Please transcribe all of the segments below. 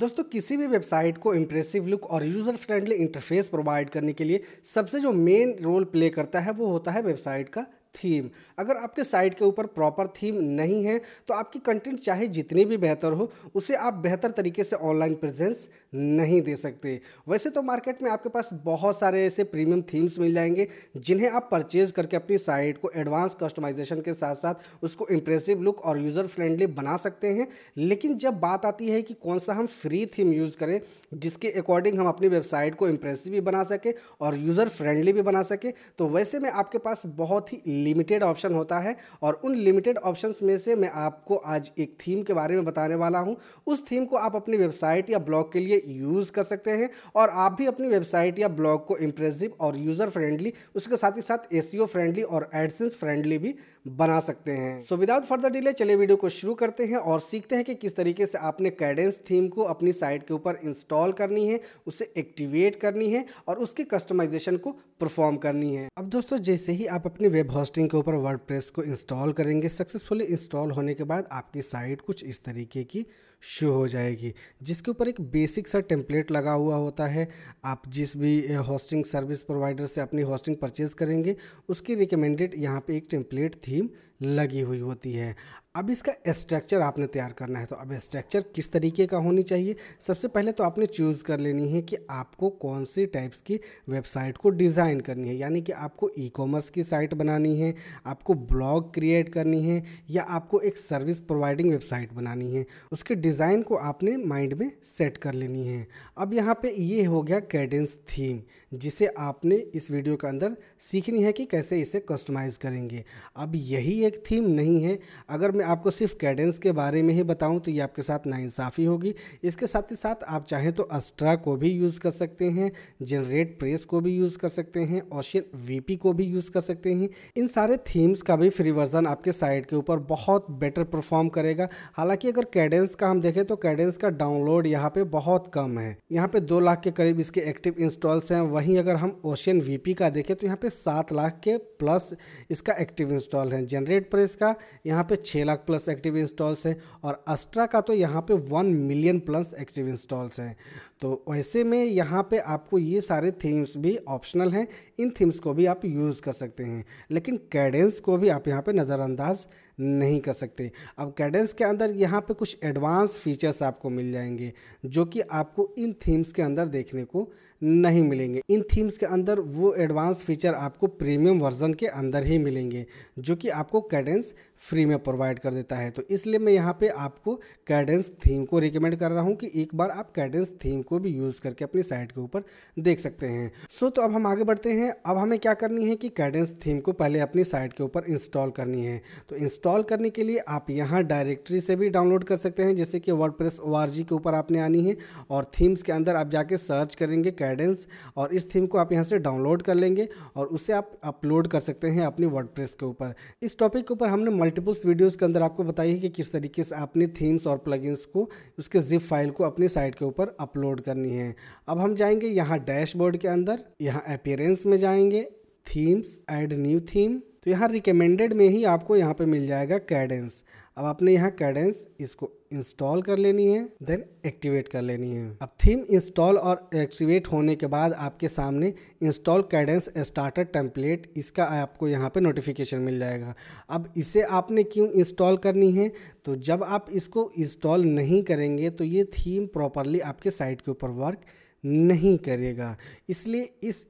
दोस्तों किसी भी वेबसाइट को इम्प्रेसिव लुक और यूज़र फ्रेंडली इंटरफेस प्रोवाइड करने के लिए सबसे जो मेन रोल प्ले करता है वो होता है वेबसाइट का थीम अगर आपके साइट के ऊपर प्रॉपर थीम नहीं है तो आपकी कंटेंट चाहे जितनी भी बेहतर हो उसे आप बेहतर तरीके से ऑनलाइन प्रेजेंस नहीं दे सकते वैसे तो मार्केट में आपके पास बहुत सारे ऐसे प्रीमियम थीम्स मिल जाएंगे जिन्हें आप परचेज़ करके अपनी साइट को एडवांस कस्टमाइजेशन के साथ साथ उसको इम्प्रेसिव लुक और यूज़र फ्रेंडली बना सकते हैं लेकिन जब बात आती है कि कौन सा हम फ्री थीम यूज़ करें जिसके अकॉर्डिंग हम अपनी वेबसाइट को इम्प्रेसिव भी बना सकें और यूज़र फ्रेंडली भी बना सकें तो वैसे में आपके पास बहुत ही लिमिटेड ऑप्शन होता है और उन लिमिटेड ऑप्शंस में से मैं आपको आज एक थीम के बारे में बताने वाला हूं उस थीम को आप अपनी वेबसाइट या ब्लॉग के लिए यूज़ कर सकते हैं और आप भी अपनी वेबसाइट या ब्लॉग को इम्प्रेसिव और यूज़र फ्रेंडली उसके साथ ही साथ ए फ्रेंडली e और एडसेंस फ्रेंडली भी बना सकते हैं सो विदाउट फर्दर डिले चले वीडियो को शुरू करते हैं और सीखते हैं कि किस तरीके से आपने कैडेंस थीम को अपनी साइट के ऊपर इंस्टॉल करनी है उसे एक्टिवेट करनी है और उसके कस्टमाइजेशन को परफॉर्म करनी है अब दोस्तों जैसे ही आप अपने वेब होस्ट होस्टिंग के ऊपर वर्डप्रेस को इंस्टॉल करेंगे सक्सेसफुली इंस्टॉल होने के बाद आपकी साइट कुछ इस तरीके की शो हो जाएगी जिसके ऊपर एक बेसिक सा टेम्पलेट लगा हुआ होता है आप जिस भी होस्टिंग सर्विस प्रोवाइडर से अपनी होस्टिंग परचेज़ करेंगे उसकी रिकमेंडेड यहाँ पे एक टेम्पलेट थीम लगी हुई होती है अब इसका स्ट्रक्चर आपने तैयार करना है तो अब स्ट्रक्चर किस तरीके का होनी चाहिए सबसे पहले तो आपने चूज़ कर लेनी है कि आपको कौन सी टाइप्स की वेबसाइट को डिज़ाइन करनी है यानी कि आपको ई कॉमर्स की साइट बनानी है आपको ब्लॉग क्रिएट करनी है या आपको एक सर्विस प्रोवाइडिंग वेबसाइट बनानी है उसके डिज़ाइन को आपने माइंड में सेट कर लेनी है अब यहाँ पर ये हो गया कैडेंस थीम जिसे आपने इस वीडियो के अंदर सीखनी है कि कैसे इसे कस्टमाइज़ करेंगे अब यही एक थीम नहीं है अगर मैं आपको सिर्फ कैडेंस के बारे में ही बताऊं तो ये आपके साथ नाइंसाफ़ी होगी इसके साथ ही साथ आप चाहें तो अस्ट्रा को भी यूज़ कर सकते हैं जनरेट प्रेस को भी यूज़ कर सकते हैं ओशियन वीपी को भी यूज़ कर सकते हैं इन सारे थीम्स का भी फ्री वर्जन आपके साइट के ऊपर बहुत बेटर परफॉर्म करेगा हालाँकि अगर कैडेंस का हम देखें तो कैडेंस का डाउनलोड यहाँ पर बहुत कम है यहाँ पर दो लाख के करीब इसके एक्टिव इंस्टॉल्स हैं वहीं अगर हम ओशियन वीपी का देखें तो यहाँ पे सात लाख के प्लस इसका एक्टिव इंस्टॉल है जनरेट पर इसका यहाँ पे छः लाख प्लस एक्टिव इंस्टॉल्स हैं और अस्ट्रा का तो यहाँ पे one million plus active installs हैं तो वैसे में यहाँ पे आपको ये सारे थीम्स भी ऑप्शनल हैं इन थीम्स को भी आप यूज़ कर सकते हैं लेकिन कैडेंस को भी आप यहाँ पर नज़रअंदाज नहीं कर सकते अब कैडेंस के अंदर यहाँ पे कुछ एडवांस फीचर्स आपको मिल जाएंगे जो कि आपको इन थीम्स के अंदर देखने को नहीं मिलेंगे इन थीम्स के अंदर वो एडवांस फीचर आपको प्रीमियम वर्जन के अंदर ही मिलेंगे जो कि आपको कैडेंस फ्री में प्रोवाइड कर देता है तो इसलिए मैं यहाँ पे आपको कैडेंस थीम को रिकमेंड कर रहा हूँ कि एक बार आप कैडेंस थीम को भी यूज़ करके अपनी साइट के ऊपर देख सकते हैं सो तो अब हम आगे बढ़ते हैं अब हमें क्या करनी है कि कैडेंस थीम को पहले अपनी साइट के ऊपर इंस्टॉल करनी है तो इंस्टॉल करने के लिए आप यहाँ डायरेक्टरी से भी डाउनलोड कर सकते हैं जैसे कि वर्ड प्रेस के ऊपर आपने आनी है और थीम्स के अंदर आप जाके सर्च करेंगे कैडेंस और इस थीम को आप यहाँ से डाउनलोड कर लेंगे और उसे आप अपलोड कर सकते हैं अपनी वर्ड के ऊपर इस टॉपिक के ऊपर हमने मल्टीपल्स वीडियोस के अंदर आपको है कि किस तरीके से आपने थीम्स और प्लगइन्स को उसके जिप फाइल को अपनी साइट के ऊपर अपलोड करनी है अब हम जाएंगे यहाँ डैशबोर्ड के अंदर यहाँ अपियरेंस में जाएंगे थीम्स एड न्यू थीम तो यहाँ रिकमेंडेड में ही आपको यहाँ पे मिल जाएगा कैडेंस अब आपने यहाँ कैडेंस इसको इंस्टॉल कर लेनी है देन एक्टिवेट कर लेनी है अब थीम इंस्टॉल और एक्टिवेट होने के बाद आपके सामने इंस्टॉल कैडेंस स्टार्टर टेम्पलेट इसका आपको यहाँ पे नोटिफिकेशन मिल जाएगा अब इसे आपने क्यों इंस्टॉल करनी है तो जब आप इसको इंस्टॉल नहीं करेंगे तो ये थीम प्रॉपरली आपके साइट के ऊपर वर्क नहीं करेगा इसलिए इस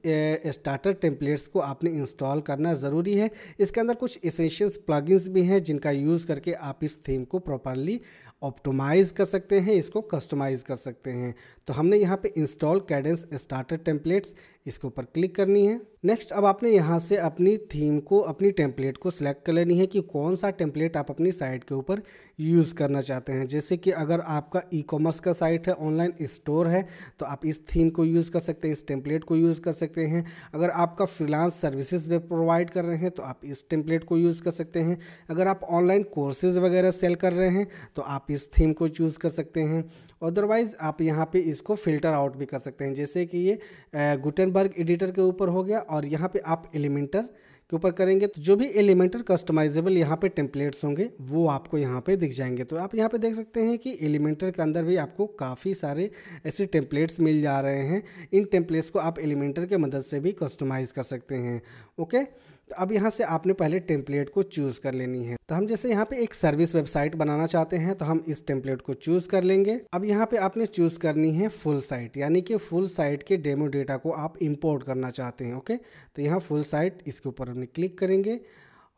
स्टार्टर टेम्पलेट्स को आपने इंस्टॉल करना ज़रूरी है इसके अंदर कुछ इसेंशियस प्लगइन्स भी हैं जिनका यूज़ करके आप इस थीम को प्रॉपरली ऑप्टोमाइज़ कर सकते हैं इसको कस्टमाइज़ कर सकते हैं तो हमने यहाँ पे इंस्टॉल कैडेंस स्टार्टर टेम्पलेट्स इसके ऊपर क्लिक करनी है नेक्स्ट अब आपने यहाँ से अपनी थीम को अपनी टेम्पलेट को सिलेक्ट कर लेनी है कि कौन सा टेम्पलेट आप अपनी साइट के ऊपर यूज़ करना चाहते हैं जैसे कि अगर आपका ई कॉमर्स का साइट है ऑनलाइन स्टोर है तो आप इस थीम को यूज़ कर सकते हैं इस टेम्पलेट को यूज़ कर सकते हैं अगर आपका फ्रीलांस सर्विसेज वे प्रोवाइड कर रहे हैं तो आप इस टेम्पलेट को यूज़ कर सकते हैं अगर आप ऑनलाइन कोर्सेज वगैरह सेल कर रहे हैं तो आप इस थीम को चूज़ कर सकते हैं अदरवाइज़ आप यहाँ पे इसको फिल्टर आउट भी कर सकते हैं जैसे कि ये गुटनबर्ग एडिटर के ऊपर हो गया और यहाँ पे आप एलिमेंटर के ऊपर करेंगे तो जो भी एलिमेंटर कस्टमाइजेबल यहाँ पे टेम्पलेट्स होंगे वो आपको यहाँ पे दिख जाएंगे तो आप यहाँ पे देख सकते हैं कि एलिमेंटर के अंदर भी आपको काफ़ी सारे ऐसे टेम्पलेट्स मिल जा रहे हैं इन टेम्पलेट्स को आप एलिमेंटर के मदद से भी कस्टमाइज़ कर सकते हैं ओके तो अब यहाँ से आपने पहले टेम्पलेट को चूज़ कर लेनी है तो हम जैसे यहाँ पे एक सर्विस वेबसाइट बनाना चाहते हैं तो हम इस टेम्पलेट को चूज़ कर लेंगे अब यहाँ पे आपने चूज़ करनी है फुल साइट यानी कि फुल साइट के डेमो डेटा को आप इम्पोर्ट करना चाहते हैं ओके तो यहाँ फुल साइट इसके ऊपर हमने क्लिक करेंगे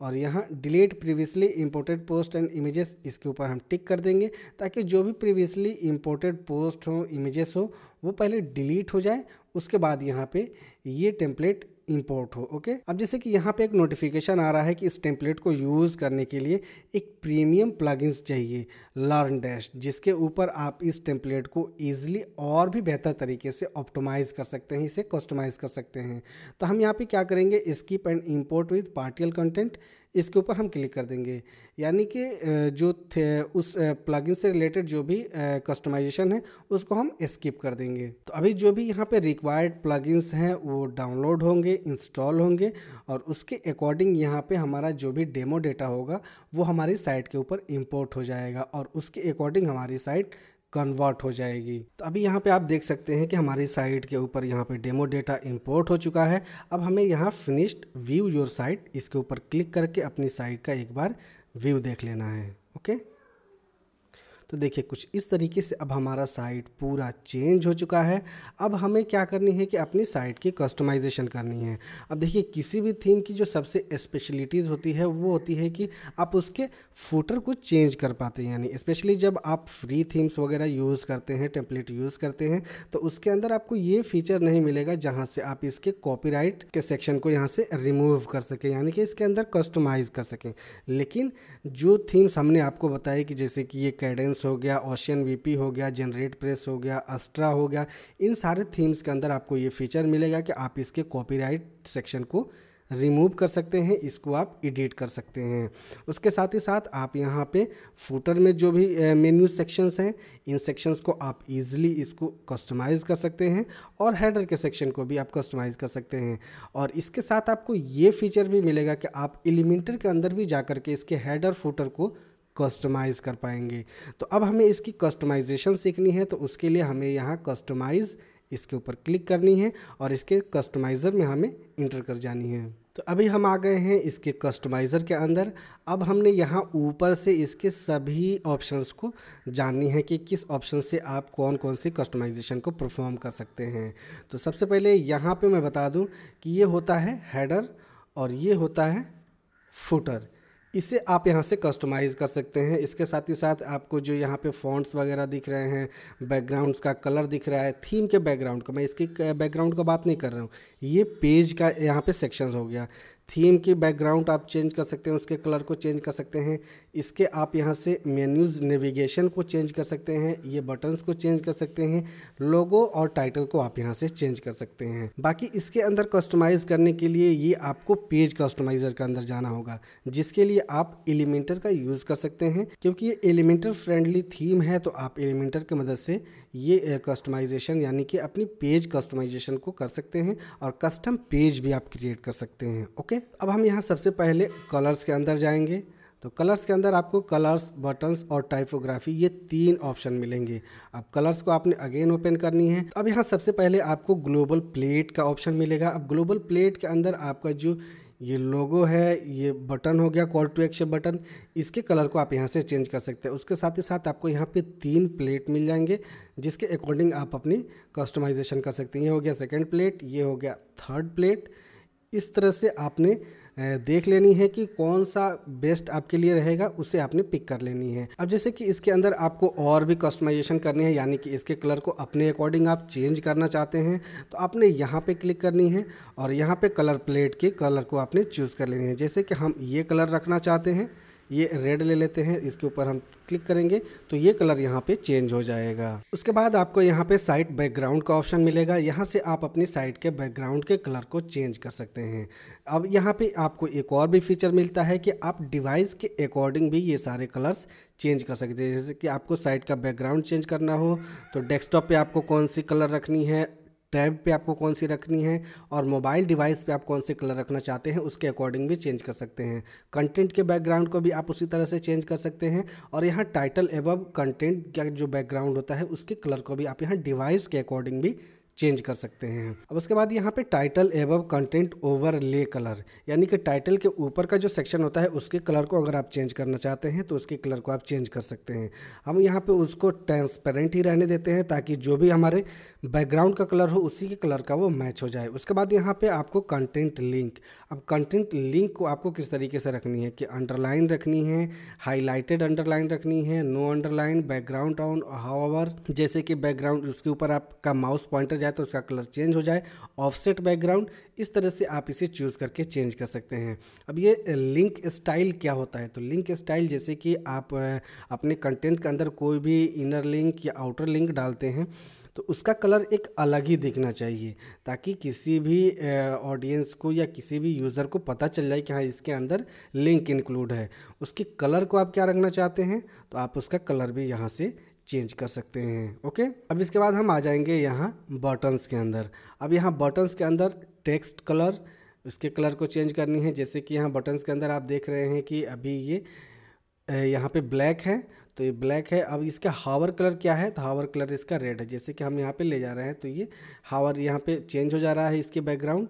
और यहाँ delete previously imported post and images इसके ऊपर हम टिक कर देंगे ताकि जो भी प्रीवियसली इम्पोर्टेड पोस्ट हो इमेजेस हो वो पहले डिलीट हो जाए उसके बाद यहाँ पे ये टेम्पलेट इंपोर्ट हो ओके अब जैसे कि यहाँ पे एक नोटिफिकेशन आ रहा है कि इस टेम्पलेट को यूज़ करने के लिए एक प्रीमियम प्लगइन्स चाहिए लर्न डैश जिसके ऊपर आप इस टेम्पलेट को ईजिली और भी बेहतर तरीके से ऑप्टोमाइज़ कर सकते हैं इसे कस्टमाइज़ कर सकते हैं तो हम यहाँ पर क्या करेंगे skip and import with partial content इसके ऊपर हम क्लिक कर देंगे यानी कि जो थे उस प्लगइन से रिलेटेड जो भी कस्टमाइजेशन है उसको हम स्किप कर देंगे तो अभी जो भी यहाँ पे रिक्वायर्ड प्लगइन्स हैं वो डाउनलोड होंगे इंस्टॉल होंगे और उसके अकॉर्डिंग यहाँ पे हमारा जो भी डेमो डेटा होगा वो हमारी साइट के ऊपर इम्पोर्ट हो जाएगा और उसके अकॉर्डिंग हमारी साइट कन्वर्ट हो जाएगी तो अभी यहाँ पे आप देख सकते हैं कि हमारी साइट के ऊपर यहाँ पे डेमो डेटा इंपोर्ट हो चुका है अब हमें यहाँ फिनिश्ड व्यू योर साइट इसके ऊपर क्लिक करके अपनी साइट का एक बार व्यू देख लेना है ओके तो देखिए कुछ इस तरीके से अब हमारा साइट पूरा चेंज हो चुका है अब हमें क्या करनी है कि अपनी साइट की कस्टमाइजेशन करनी है अब देखिए किसी भी थीम की जो सबसे स्पेशलिटीज़ होती है वो होती है कि आप उसके फूटर को चेंज कर पाते हैं यानी स्पेशली जब आप फ्री थीम्स वगैरह यूज़ करते हैं टेम्पलेट यूज़ करते हैं तो उसके अंदर आपको ये फीचर नहीं मिलेगा जहाँ से आप इसके कॉपी के सेक्शन को यहाँ से रिमूव कर सकें यानी कि इसके अंदर कस्टमाइज़ कर सकें लेकिन जो थीम्स हमने आपको बताई कि जैसे कि ये कैडेंस हो गया ओशियन वीपी हो गया जनरेट प्रेस हो गया अस्ट्रा हो गया इन सारे थीम्स के अंदर आपको ये फीचर मिलेगा कि आप इसके कॉपीराइट सेक्शन को रिमूव कर सकते हैं इसको आप एडिट कर सकते हैं उसके साथ ही साथ आप यहाँ पे फूटर में जो भी मेन्यू सेक्शंस हैं इन सेक्शंस को आप इजीली इसको कस्टमाइज़ कर सकते हैं और हेडर के सेक्शन को भी आप कस्टमाइज़ कर सकते हैं और इसके साथ आपको ये फीचर भी मिलेगा कि आप एलिमेंटर के अंदर भी जा कर के इसके हेडर फूटर को कस्टमाइज़ कर पाएंगे तो अब हमें इसकी कस्टमाइजेशन सीखनी है तो उसके लिए हमें यहाँ कस्टमाइज़ इसके ऊपर क्लिक करनी है और इसके कस्टमाइज़र में हमें इंटर कर जानी है तो अभी हम आ गए हैं इसके कस्टमाइज़र के अंदर अब हमने यहाँ ऊपर से इसके सभी ऑप्शंस को जाननी है कि किस ऑप्शन से आप कौन कौन से कस्टमाइजेशन को परफॉर्म कर सकते हैं तो सबसे पहले यहाँ पे मैं बता दूँ कि ये होता है हेडर और ये होता है फुटर इसे आप यहाँ से कस्टमाइज़ कर सकते हैं इसके साथ ही साथ आपको जो यहाँ पे फॉन्ट्स वगैरह दिख रहे हैं बैकग्राउंड्स का कलर दिख रहा है थीम के बैकग्राउंड का मैं इसके बैकग्राउंड का बात नहीं कर रहा हूँ ये पेज का यहाँ पे सेक्शंस हो गया थीम की बैकग्राउंड आप चेंज कर सकते हैं उसके कलर को चेंज कर सकते हैं इसके आप यहाँ से मेन्यूज़ नेविगेशन को चेंज कर सकते हैं ये बटन्स को चेंज कर सकते हैं लोगो और टाइटल को आप यहाँ से चेंज कर सकते हैं बाकी इसके अंदर कस्टमाइज़ करने के लिए ये आपको पेज कस्टमाइज़र के अंदर जाना होगा जिसके लिए आप एलिमेंटर का यूज़ कर सकते हैं क्योंकि ये एलिमेंटर फ्रेंडली थीम है तो आप एलिमेंटर की मदद से ये कस्टमाइजेशन यानी कि अपनी पेज कस्टमाइजेशन को कर सकते हैं और कस्टम पेज भी आप क्रिएट कर सकते हैं ओके अब हम यहाँ सबसे पहले कलर्स के अंदर जाएंगे तो कलर्स के अंदर आपको कलर्स बटन्स और टाइपोग्राफी ये तीन ऑप्शन मिलेंगे अब कलर्स को आपने अगेन ओपन करनी है अब यहाँ सबसे पहले आपको ग्लोबल प्लेट का ऑप्शन मिलेगा अब ग्लोबल प्लेट के अंदर आपका जो ये लोगो है ये बटन हो गया कॉल टू एक्शन बटन इसके कलर को आप यहाँ से चेंज कर सकते हैं उसके साथ ही साथ आपको यहाँ पे तीन प्लेट मिल जाएंगे जिसके अकॉर्डिंग आप अपनी कस्टमाइजेशन कर सकते हैं ये हो गया सेकेंड प्लेट ये हो गया थर्ड प्लेट इस तरह से आपने देख लेनी है कि कौन सा बेस्ट आपके लिए रहेगा उसे आपने पिक कर लेनी है अब जैसे कि इसके अंदर आपको और भी कस्टमाइजेशन करनी है यानी कि इसके कलर को अपने अकॉर्डिंग आप चेंज करना चाहते हैं तो आपने यहाँ पे क्लिक करनी है और यहाँ पे कलर प्लेट के कलर को आपने चूज़ कर लेनी है जैसे कि हम ये कलर रखना चाहते हैं ये रेड ले लेते हैं इसके ऊपर हम क्लिक करेंगे तो ये कलर यहाँ पे चेंज हो जाएगा उसके बाद आपको यहाँ पे साइट बैकग्राउंड का ऑप्शन मिलेगा यहाँ से आप अपनी साइट के बैकग्राउंड के कलर को चेंज कर सकते हैं अब यहाँ पे आपको एक और भी फीचर मिलता है कि आप डिवाइस के अकॉर्डिंग भी ये सारे कलर्स चेंज कर सकते हैं जैसे कि आपको साइट का बैकग्राउंड चेंज करना हो तो डेस्कटॉप पे आपको कौन सी कलर रखनी है टैब पे आपको कौन सी रखनी है और मोबाइल डिवाइस पे आप कौन से कलर रखना चाहते हैं उसके अकॉर्डिंग भी चेंज कर सकते हैं कंटेंट के बैकग्राउंड को भी आप उसी तरह से चेंज कर सकते हैं और यहाँ टाइटल एवब कंटेंट का जो बैकग्राउंड होता है उसके कलर को भी आप यहाँ डिवाइस के अकॉर्डिंग भी चेंज कर सकते हैं अब उसके बाद यहाँ पे टाइटल एव कंटेंट ओवर ले कलर यानी कि टाइटल के ऊपर का जो सेक्शन होता है उसके कलर को अगर आप चेंज करना चाहते हैं तो उसके कलर को आप चेंज कर सकते हैं हम यहाँ पे उसको ट्रांसपेरेंट ही रहने देते हैं ताकि जो भी हमारे बैकग्राउंड का कलर हो उसी के कलर का वो मैच हो जाए उसके बाद यहाँ पर आपको कंटेंट लिंक अब कंटेंट लिंक को आपको किस तरीके से रखनी है कि अंडरलाइन रखनी है हाईलाइटेड अंडरलाइन रखनी है no underline background on hover जैसे कि बैकग्राउंड उसके ऊपर आपका माउस पॉइंटर जाए तो उसका कलर चेंज हो जाए ऑफसेट बैकग्राउंड इस तरह से आप इसे चूज़ करके चेंज कर सकते हैं अब ये लिंक स्टाइल क्या होता है तो लिंक स्टाइल जैसे कि आप अपने कंटेंट के अंदर कोई भी इनर लिंक या आउटर लिंक डालते हैं तो उसका कलर एक अलग ही दिखना चाहिए ताकि किसी भी ऑडियंस को या किसी भी यूज़र को पता चल जाए कि हाँ इसके अंदर लिंक इंक्लूड है उसके कलर को आप क्या रखना चाहते हैं तो आप उसका कलर भी यहाँ से चेंज कर सकते हैं ओके अब इसके बाद हम आ जाएंगे यहाँ बटन्स के अंदर अब यहाँ बटन्स के अंदर टेक्स्ट कलर उसके कलर को चेंज करनी है जैसे कि यहाँ बटन्स के अंदर आप देख रहे हैं कि अभी ये यहाँ पे ब्लैक है तो ये ब्लैक है अब इसका हावर कलर क्या है तो हावर कलर इसका रेड है जैसे कि हम यहाँ पे ले जा रहे हैं तो ये हावर यहाँ पे चेंज हो जा रहा है इसके बैकग्राउंड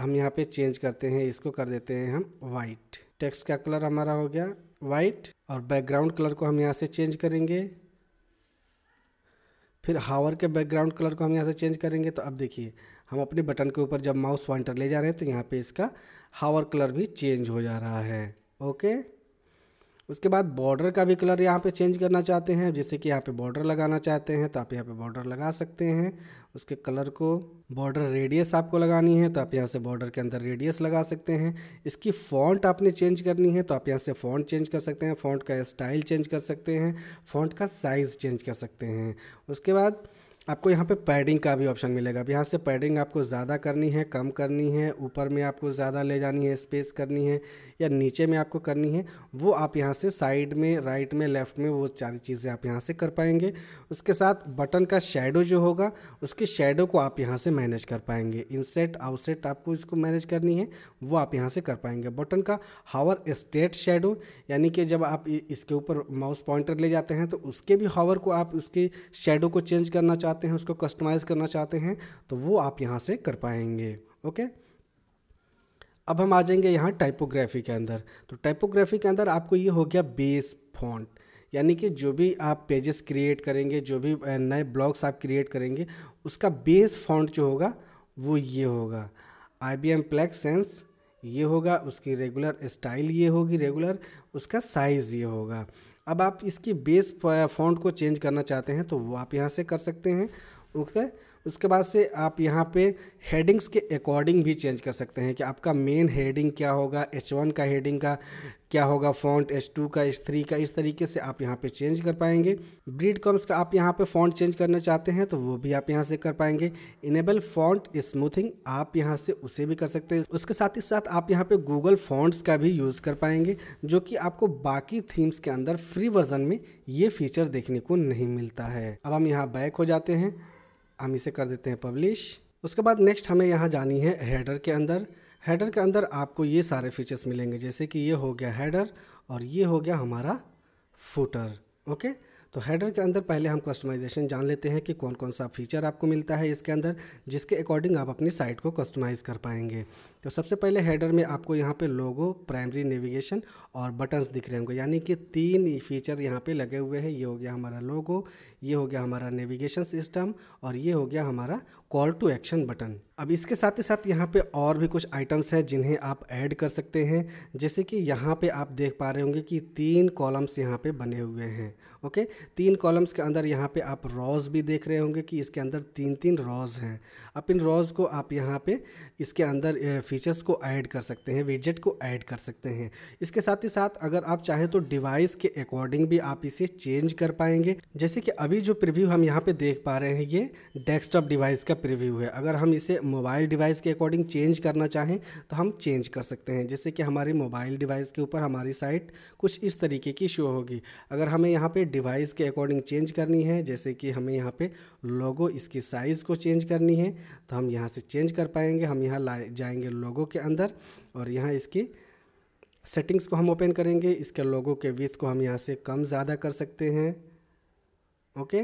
हम यहाँ पे चेंज करते हैं इसको कर देते हैं हम वाइट टेक्स्ट का कलर हमारा हो गया वाइट और बैकग्राउंड कलर को हम यहाँ से चेंज करेंगे फिर हावर के बैकग्राउंड कलर को हम यहाँ से चेंज करेंगे तो अब देखिए हम अपने बटन के ऊपर जब माउस वाइंटर ले जा रहे हैं तो यहाँ पे इसका हावर कलर भी चेंज हो जा रहा है ओके उसके बाद बॉर्डर का भी कलर यहाँ पे चेंज करना चाहते हैं जैसे कि यहाँ पे बॉर्डर लगाना चाहते हैं तो आप यहाँ पे बॉर्डर लगा सकते हैं उसके कलर को बॉर्डर रेडियस आपको लगानी है तो आप यहाँ से बॉर्डर के अंदर रेडियस लगा सकते हैं इसकी फ़ॉन्ट आपने चेंज करनी है तो आप यहाँ से फ़ॉन्ट चेंज कर सकते हैं फ़ॉन्ट का स्टाइल चेंज कर सकते हैं फ़ॉन्ट का साइज़ चेंज कर सकते हैं उसके बाद आपको यहाँ पे पैडिंग का भी ऑप्शन मिलेगा अब यहाँ से पैडिंग आपको ज़्यादा करनी है कम करनी है ऊपर में आपको ज़्यादा ले जानी है स्पेस करनी है या नीचे में आपको करनी है वो आप यहाँ से साइड में राइट में लेफ़्ट में वो सारी चीज़ें आप यहाँ से कर पाएंगे उसके साथ बटन का शेडो जो होगा उसके शेडो को आप यहाँ से मैनेज कर पाएंगे इनसेट आउटसेट आपको इसको मैनेज करनी है वो आप यहाँ से कर पाएंगे बटन का हावर स्टेट शेडो यानी कि जब आप इसके ऊपर माउस पॉइंटर ले जाते हैं तो उसके भी हावर को आप उसके शेडो को चेंज करना चाहते चाहते हैं उसको कस्टमाइज़ करना चाहते हैं तो वो आप यहाँ से कर पाएंगे ओके अब हम आ जाएंगे यहाँ टाइपोग्राफी के अंदर तो टाइपोग्राफी के अंदर आपको ये हो गया बेस फॉन्ट यानी कि जो भी आप पेजेस क्रिएट करेंगे जो भी नए ब्लॉग्स आप क्रिएट करेंगे उसका बेस फॉन्ट जो होगा वो ये होगा I B M Plex Sans ये होगा उसकी रेगुलर स्टाइल ये होगी रेगुलर उसका साइज़ ये होगा अब आप इसकी बेस फॉन्ट को चेंज करना चाहते हैं तो वो आप यहाँ से कर सकते हैं ओके उसके बाद से आप यहाँ पे हेडिंग्स के अकॉर्डिंग भी चेंज कर सकते हैं कि आपका मेन हेडिंग क्या होगा एच वन का हेडिंग का क्या होगा फॉन्ट एच टू का एच थ्री का इस तरीके से आप यहाँ पे चेंज कर पाएंगे ब्रीड कॉम्स का आप यहाँ पे फॉन्ट चेंज करना चाहते हैं तो वो भी आप यहाँ से कर पाएंगे इनेबल फॉन्ट स्मूथिंग आप यहाँ से उसे भी कर सकते हैं उसके साथ ही साथ आप यहाँ पर गूगल फॉन्ट्स का भी यूज़ कर पाएंगे जो कि आपको बाकी थीम्स के अंदर फ्री वर्जन में ये फीचर देखने को नहीं मिलता है अब हम यहाँ बैक हो जाते हैं हम इसे कर देते हैं पब्लिश उसके बाद नेक्स्ट हमें यहाँ जानी है हेडर के अंदर हेडर के अंदर आपको ये सारे फीचर्स मिलेंगे जैसे कि ये हो गया हेडर और ये हो गया हमारा फूटर ओके तो हेडर के अंदर पहले हम कस्टमाइजेशन जान लेते हैं कि कौन कौन सा फीचर आपको मिलता है इसके अंदर जिसके अकॉर्डिंग आप अपनी साइट को कस्टमाइज़ कर पाएंगे तो सबसे पहले हेडर में आपको यहाँ पे लोगो प्राइमरी नेविगेशन और बटन्स दिख रहे होंगे यानी कि तीन फीचर यहाँ पे लगे हुए हैं ये हो गया हमारा लोगो ये हो गया हमारा नेविगेशन सिस्टम और ये हो गया हमारा कॉल टू एक्शन बटन अब इसके साथ ही साथ यहाँ पे और भी कुछ आइटम्स हैं जिन्हें आप ऐड कर सकते हैं जैसे कि यहाँ पे आप देख पा रहे होंगे कि तीन कॉलम्स यहाँ पे बने हुए हैं ओके तीन कॉलम्स के अंदर यहाँ पे आप रॉज भी देख रहे होंगे कि इसके अंदर तीन तीन रॉज हैं अब इन रॉज को आप यहाँ पे इसके अंदर फीचर्स को ऐड कर सकते हैं विजेट को ऐड कर सकते हैं इसके साथ ही साथ अगर आप चाहें तो डिवाइस के अकॉर्डिंग भी आप इसे चेंज कर पाएंगे जैसे कि अभी जो प्रिव्यू हम यहाँ पे देख पा रहे हैं ये डेस्कटॉप डिवाइस का प्रिव्यू है अगर हम इसे मोबाइल डिवाइस के अकॉर्डिंग चेंज करना चाहें तो हम चेंज कर सकते हैं जैसे कि हमारे मोबाइल डिवाइस के ऊपर हमारी साइट कुछ इस तरीके की शो होगी अगर हमें यहाँ पर डिवाइस के अकॉर्डिंग चेंज करनी है जैसे कि हमें यहाँ पर लोगो इसकी साइज़ को चेंज करनी है तो हम यहाँ से चेंज कर पाएंगे हम यहाँ यहाँ लाए जाएंगे लोगों के अंदर और यहाँ इसकी सेटिंग्स को हम ओपन करेंगे इसके लोगों के विथ को हम यहाँ से कम ज़्यादा कर सकते हैं ओके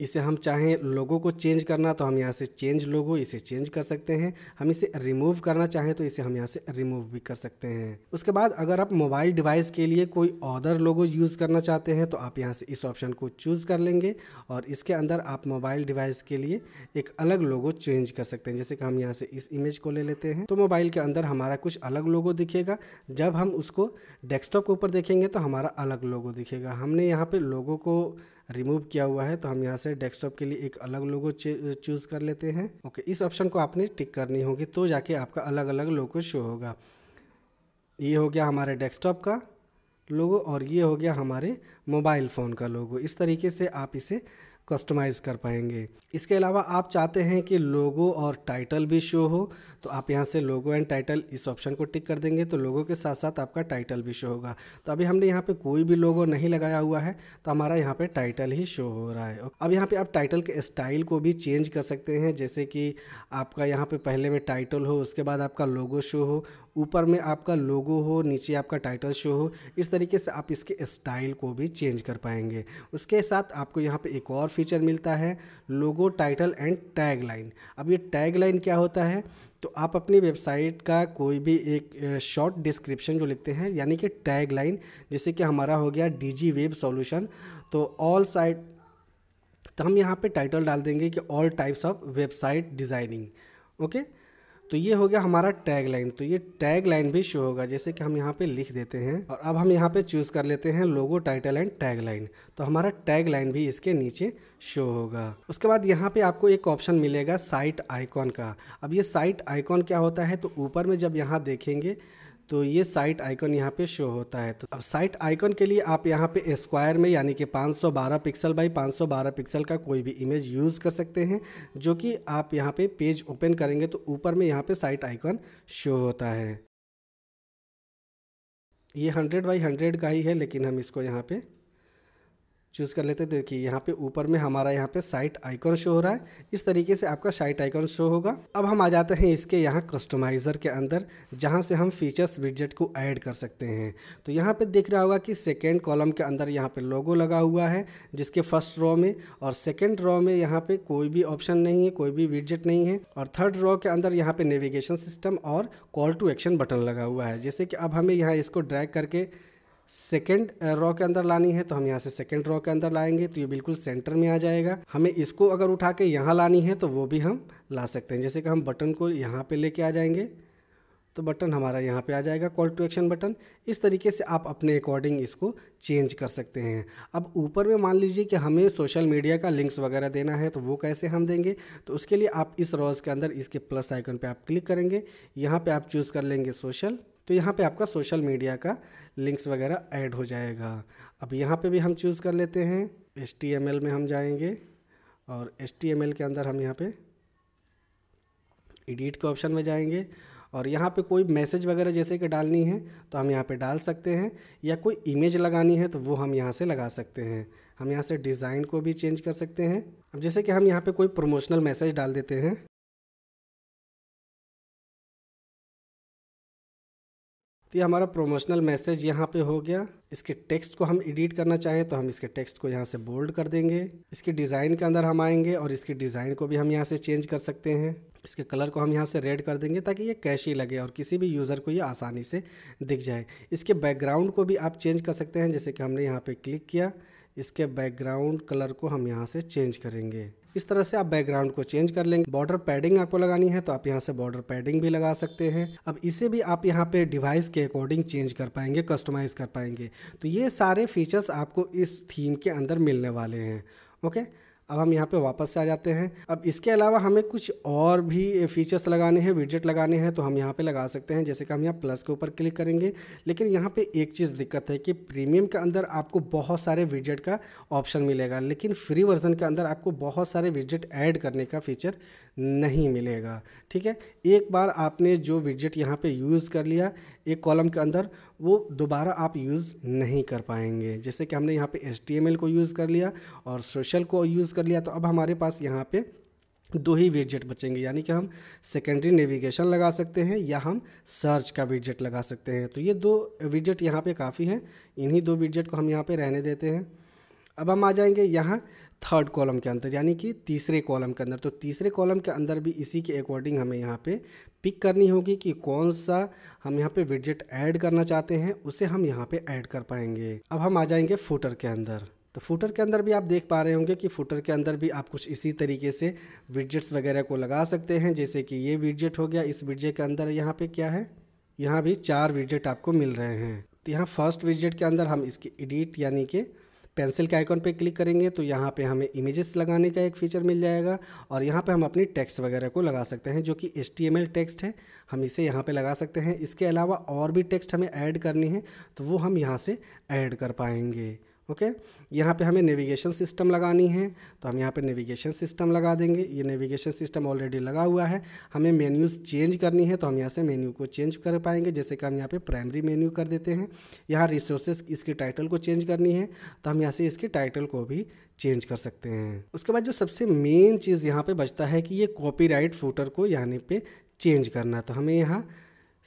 इसे हम चाहें लोगों को चेंज करना तो हम यहाँ से चेंज लोगो इसे चेंज कर सकते हैं हम इसे रिमूव करना चाहें तो इसे हम यहाँ से रिमूव भी कर सकते हैं उसके बाद अगर आप मोबाइल डिवाइस के लिए कोई अदर लोगो यूज़ करना चाहते हैं तो आप यहाँ से इस ऑप्शन को चूज़ कर लेंगे और इसके अंदर आप मोबाइल डिवाइस के लिए एक अलग लोगो चेंज कर सकते हैं जैसे कि हम यहाँ से इस इमेज को ले लेते हैं तो मोबाइल के अंदर हमारा कुछ अलग लोगो दिखेगा जब हम उसको डेस्कटॉप के ऊपर देखेंगे तो हमारा अलग लोगो दिखेगा हमने यहाँ पर लोगों को रिमूव किया हुआ है तो हम यहाँ से डेस्कटॉप के लिए एक अलग लोगो चूज़ कर लेते हैं ओके इस ऑप्शन को आपने टिक करनी होगी तो जाके आपका अलग अलग लोगो शो होगा ये हो गया हमारे डेस्कटॉप का लोगो और ये हो गया हमारे मोबाइल फ़ोन का लोगो इस तरीके से आप इसे कस्टमाइज़ कर पाएंगे इसके अलावा आप चाहते हैं कि लोगो और टाइटल भी शो हो तो आप यहाँ से लोगो एंड टाइटल इस ऑप्शन को टिक कर देंगे तो लोगो के साथ साथ आपका टाइटल भी शो होगा तो अभी हमने यहाँ पे कोई भी लोगो नहीं लगाया हुआ है तो हमारा यहाँ पे टाइटल ही शो हो रहा है अब यहाँ पे आप टाइटल के स्टाइल को भी चेंज कर सकते हैं जैसे कि आपका यहाँ पर पहले में टाइटल हो उसके बाद आपका लोगो शो हो ऊपर में आपका लोगो हो नीचे आपका टाइटल शो हो इस तरीके से आप इसके स्टाइल को भी चेंज कर पाएंगे उसके साथ आपको यहाँ पे एक और फीचर मिलता है logo title and tag line अब ये टैग लाइन क्या होता है तो आप अपनी वेबसाइट का कोई भी एक शॉर्ट डिस्क्रिप्शन जो लिखते हैं यानी कि टैग लाइन जैसे कि हमारा हो गया जी वेब सोल्यूशन तो ऑल साइट तो हम यहाँ पे टाइटल डाल देंगे कि all types of website designing okay तो ये हो गया हमारा टैग लाइन तो ये टैग लाइन भी शो होगा जैसे कि हम यहाँ पे लिख देते हैं और अब हम यहाँ पे चूज़ कर लेते हैं logo title and tag line तो हमारा टैग लाइन भी इसके नीचे शो होगा उसके बाद यहाँ पे आपको एक ऑप्शन मिलेगा साइट आइकॉन का अब ये साइट आइकॉन क्या होता है तो ऊपर में जब यहाँ देखेंगे तो ये साइट आइकन यहाँ पे शो होता है तो अब साइट आइकन के लिए आप यहाँ पे स्क्वायर में यानी कि 512 पिक्सल बाई 512 पिक्सल का कोई भी इमेज यूज़ कर सकते हैं जो कि आप यहाँ पे पेज ओपन करेंगे तो ऊपर में यहाँ पे साइट आइकन शो होता है ये हंड्रेड बाई हंड्रेड का ही है लेकिन हम इसको यहाँ पे चूज़ कर लेते हैं देखिए यहाँ पे ऊपर में हमारा यहाँ पे साइट आइकॉन शो हो रहा है इस तरीके से आपका साइट आइकॉन शो होगा अब हम आ जाते हैं इसके यहाँ कस्टमाइज़र के अंदर जहाँ से हम फीचर्स विडजेट को ऐड कर सकते हैं तो यहाँ पे दिख रहा होगा कि सेकेंड कॉलम के अंदर यहाँ पे लोगो लगा हुआ है जिसके फर्स्ट रॉ में और सेकेंड रॉ में यहाँ पे कोई भी ऑप्शन नहीं है कोई भी विडजेट नहीं है और थर्ड रॉ के अंदर यहाँ पे नेविगेशन सिस्टम और कॉल टू एक्शन बटन लगा हुआ है जैसे कि अब हमें यहाँ इसको ड्रैग करके सेकेंड रॉ uh, के अंदर लानी है तो हम यहाँ से सेकेंड रॉ के अंदर लाएंगे तो ये बिल्कुल सेंटर में आ जाएगा हमें इसको अगर उठा के यहाँ लानी है तो वो भी हम ला सकते हैं जैसे कि हम बटन को यहाँ पे लेके आ जाएंगे तो बटन हमारा यहाँ पे आ जाएगा कॉल टू एक्शन बटन इस तरीके से आप अपने अकॉर्डिंग इसको चेंज कर सकते हैं अब ऊपर में मान लीजिए कि हमें सोशल मीडिया का लिंक्स वगैरह देना है तो वो कैसे हम देंगे तो उसके लिए आप इस रॉज के अंदर इसके प्लस आइकन पर आप क्लिक करेंगे यहाँ पर आप चूज़ कर लेंगे सोशल तो यहाँ पे आपका सोशल मीडिया का लिंक्स वगैरह ऐड हो जाएगा अब यहाँ पे भी हम चूज़ कर लेते हैं एस में हम जाएंगे और एस के अंदर हम यहाँ पे एडिट के ऑप्शन में जाएंगे और यहाँ पे कोई मैसेज वगैरह जैसे कि डालनी है तो हम यहाँ पे डाल सकते हैं या कोई इमेज लगानी है तो वो हम यहाँ से लगा सकते हैं हम यहाँ से डिज़ाइन को भी चेंज कर सकते हैं अब जैसे कि हम यहाँ पे कोई प्रमोशनल मैसेज डाल देते हैं तो ये हमारा प्रोमोशनल मैसेज यहाँ पे हो गया इसके टेक्स्ट को हम एडिट करना चाहें तो हम इसके टेक्स्ट को यहाँ से बोल्ड कर देंगे इसके डिज़ाइन के अंदर हम आएंगे और इसके डिज़ाइन को भी हम यहाँ से चेंज कर सकते हैं इसके कलर को हम यहाँ से रेड कर देंगे ताकि ये कैशी लगे और किसी भी यूज़र को ये आसानी से दिख जाए इसके बैकग्राउंड को भी आप चेंज कर सकते हैं जैसे कि हमने यहाँ पर क्लिक किया इसके बैकग्राउंड कलर को हम यहाँ से चेंज करेंगे इस तरह से आप बैकग्राउंड को चेंज कर लेंगे बॉर्डर पैडिंग आपको लगानी है तो आप यहाँ से बॉर्डर पैडिंग भी लगा सकते हैं अब इसे भी आप यहाँ पे डिवाइस के अकॉर्डिंग चेंज कर पाएंगे कस्टमाइज कर पाएंगे तो ये सारे फीचर्स आपको इस थीम के अंदर मिलने वाले हैं ओके अब हम यहाँ पे वापस से आ जाते हैं अब इसके अलावा हमें कुछ और भी फीचर्स लगाने हैं विडजेट लगाने हैं तो हम यहाँ पे लगा सकते हैं जैसे कि हम यहाँ प्लस के ऊपर क्लिक करेंगे लेकिन यहाँ पे एक चीज़ दिक्कत है कि प्रीमियम के अंदर आपको बहुत सारे विडजेट का ऑप्शन मिलेगा लेकिन फ्री वर्जन के अंदर आपको बहुत सारे विडजेट ऐड करने का फीचर नहीं मिलेगा ठीक है एक बार आपने जो विजेट यहाँ पे यूज़ कर लिया एक कॉलम के अंदर वो दोबारा आप यूज़ नहीं कर पाएंगे जैसे कि हमने यहाँ पे एच को यूज़ कर लिया और सोशल को यूज़ कर लिया तो अब हमारे पास यहाँ पे दो ही विजेट बचेंगे यानी कि हम सेकेंडरी नेविगेशन लगा सकते हैं या हम सर्च का विजेट लगा सकते हैं तो ये दो विजेट यहाँ पर काफ़ी हैं इन्हीं दो विजेट को हम यहाँ पर रहने देते हैं अब हम आ जाएंगे यहाँ थर्ड कॉलम के अंदर यानी कि तीसरे कॉलम के अंदर तो तीसरे कॉलम के अंदर भी इसी के अकॉर्डिंग हमें यहाँ पे पिक करनी होगी कि कौन सा हम यहाँ पे विडजेट ऐड करना चाहते हैं उसे हम यहाँ पे ऐड कर पाएंगे अब हम आ जाएंगे फूटर के अंदर तो फूटर के अंदर भी आप देख पा रहे होंगे कि फूटर के अंदर भी आप कुछ इसी तरीके से विडजेट्स वगैरह को लगा सकते हैं जैसे कि ये विडजेट हो गया इस विडजेट के अंदर यहाँ पर क्या है यहाँ भी चार विडजेट आपको मिल रहे हैं तो यहाँ फर्स्ट विडजेट के अंदर हम इसकी एडिट यानी कि पेंसिल के आइकॉन पे क्लिक करेंगे तो यहाँ पे हमें इमेजेस लगाने का एक फ़ीचर मिल जाएगा और यहाँ पे हम अपनी टेक्स्ट वगैरह को लगा सकते हैं जो कि एच टेक्स्ट है हम इसे यहाँ पे लगा सकते हैं इसके अलावा और भी टेक्स्ट हमें ऐड करनी है तो वो हम यहाँ से ऐड कर पाएंगे ओके यहाँ पे हमें नेविगेशन सिस्टम लगानी है तो हम यहाँ पे नेविगेशन सिस्टम लगा देंगे ये नेविगेशन सिस्टम ऑलरेडी लगा हुआ है हमें मेन्यूज चेंज करनी है तो हम यहाँ से मेन्यू को चेंज कर पाएंगे जैसे कि हम यहाँ पे प्राइमरी मेन्यू कर देते हैं यहाँ रिसोर्सेस इसके टाइटल को चेंज करनी है तो हम यहाँ से इसके टाइटल को भी चेंज कर सकते हैं उसके बाद जो सबसे मेन चीज़ यहाँ पर बचता है कि ये कॉपी फूटर को यानी पे चेंज करना तो हमें यहाँ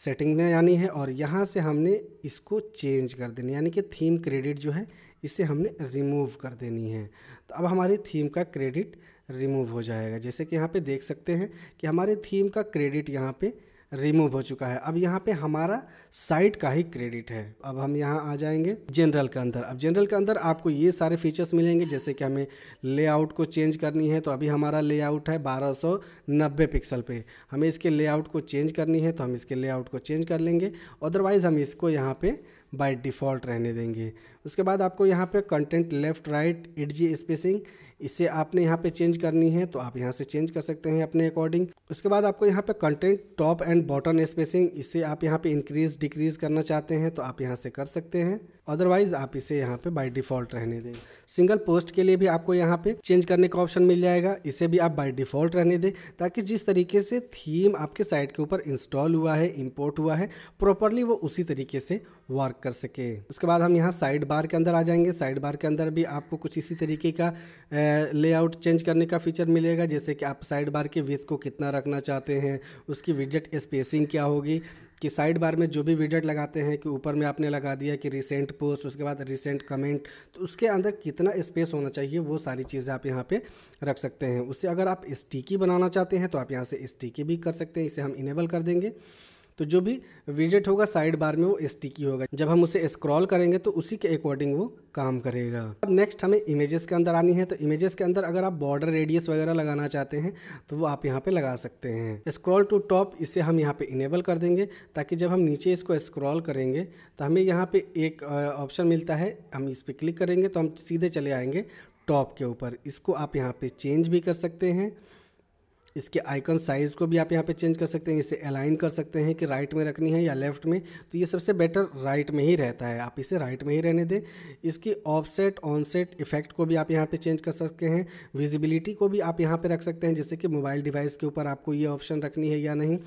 सेटिंग में आनी है और यहाँ से हमने इसको चेंज कर देना यानी कि थीम क्रेडिट जो है इसे हमने रिमूव कर देनी है तो अब हमारी थीम का क्रेडिट रिमूव हो जाएगा जैसे कि यहाँ पे देख सकते हैं कि हमारे थीम का क्रेडिट यहाँ पे रिमूव हो चुका है अब यहाँ पे हमारा साइट का ही क्रेडिट है अब हम यहाँ आ जाएंगे जनरल के अंदर अब जनरल के अंदर आपको ये सारे फीचर्स मिलेंगे जैसे कि हमें लेआउट को चेंज करनी है तो अभी हमारा लेआउट है 1290 पिक्सल पे हमें इसके लेआउट को चेंज करनी है तो हम इसके लेआउट को चेंज कर लेंगे अदरवाइज़ हम इसको यहाँ पर बाई डिफ़ॉल्ट रहने देंगे उसके बाद आपको यहाँ पे content left right edge spacing इसे आपने यहाँ पे चेंज करनी है तो आप यहाँ से चेंज कर सकते हैं अपने अकॉर्डिंग उसके बाद आपको यहाँ पे content top and bottom spacing इसे आप यहाँ पे इंक्रीज डिक्रीज करना चाहते हैं तो आप यहाँ से कर सकते हैं अदरवाइज आप इसे यहाँ पे बाय डिफॉल्ट रहने दें सिंगल पोस्ट के लिए भी आपको यहाँ पे चेंज करने का ऑप्शन मिल जाएगा इसे भी आप बाई डिफॉल्ट रहने दें ताकि जिस तरीके से थीम आपके साइट के ऊपर इंस्टॉल हुआ है इम्पोर्ट हुआ है प्रॉपरली वो उसी तरीके से वर्क कर सके उसके बाद हम यहाँ साइड बार के अंदर आ जाएंगे साइड बार के अंदर भी आपको कुछ इसी तरीके का लेआउट चेंज करने का फीचर मिलेगा जैसे कि आप साइड बार के विथ को कितना रखना चाहते हैं उसकी विजट स्पेसिंग क्या होगी कि साइड बार में जो भी विजट लगाते हैं कि ऊपर में आपने लगा दिया कि रिसेंट पोस्ट उसके बाद रिसेंट कमेंट तो उसके अंदर कितना स्पेस होना चाहिए वो सारी चीज़ें आप यहाँ पे रख सकते हैं उससे अगर आप स्टिकी बनाना चाहते हैं तो आप यहाँ से स्टिकी भी कर सकते हैं इसे हम इनेबल कर देंगे तो जो भी विजेट होगा साइड बार में वो स्टिकी होगा जब हम उसे स्क्रॉल करेंगे तो उसी के अकॉर्डिंग वो काम करेगा अब नेक्स्ट हमें इमेजेस के अंदर आनी है तो इमेजेस के अंदर अगर आप बॉर्डर रेडियस वगैरह लगाना चाहते हैं तो वो आप यहाँ पे लगा सकते हैं स्क्रॉल टू टॉप इसे हम यहाँ पे इनेबल कर देंगे ताकि जब हम नीचे इसको स्क्रॉल करेंगे तो हमें यहाँ पे एक ऑप्शन मिलता है हम इस पर क्लिक करेंगे तो हम सीधे चले आएंगे टॉप के ऊपर इसको आप यहाँ पे चेंज भी कर सकते हैं इसके आइकन साइज़ को भी आप यहाँ पे चेंज कर सकते हैं इसे अलाइन कर सकते हैं कि राइट में रखनी है या लेफ़्ट में तो ये सबसे बेटर राइट में ही रहता है आप इसे राइट में ही रहने दें इसकी ऑफसेट ऑनसेट इफेक्ट को भी आप यहाँ पे चेंज कर सकते हैं विजिबिलिटी को भी आप यहाँ पे रख सकते हैं जैसे कि मोबाइल डिवाइस के ऊपर आपको ये ऑप्शन रखनी है या नहीं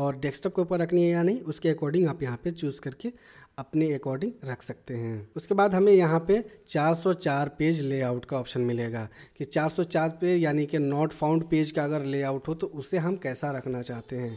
और डेस्कटॉप के ऊपर रखनी है या नहीं उसके अकॉर्डिंग आप यहाँ पर चूज़ करके अपने अकॉर्डिंग रख सकते हैं उसके बाद हमें यहाँ पे 404 पेज लेआउट का ऑप्शन मिलेगा कि 404 पे यानी कि नॉट फाउंड पेज का अगर लेआउट हो तो उसे हम कैसा रखना चाहते हैं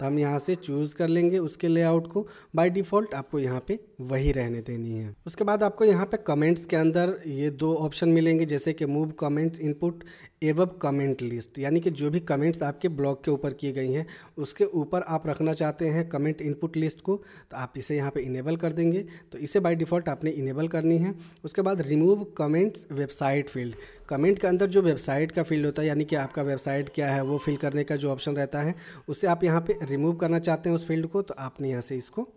तो हम यहाँ से चूज़ कर लेंगे उसके लेआउट को बाय डिफ़ॉल्ट आपको यहाँ पे वही रहने देनी है उसके बाद आपको यहाँ पे कमेंट्स के अंदर ये दो ऑप्शन मिलेंगे जैसे कि move comments input above comment list यानी कि जो भी कमेंट्स आपके ब्लॉग के ऊपर की गई हैं उसके ऊपर आप रखना चाहते हैं कमेंट इनपुट लिस्ट को तो आप इसे यहाँ पे इनेबल कर देंगे तो इसे बाय डिफ़ॉल्ट आपने इनेबल करनी है उसके बाद remove comments website field comment के अंदर जो वेबसाइट का फील्ड होता है यानी कि आपका वेबसाइट क्या है वो फिल करने का जो ऑप्शन रहता है उसे आप यहाँ पर रिमूव करना चाहते हैं उस फील्ड को तो आपने यहाँ से इसको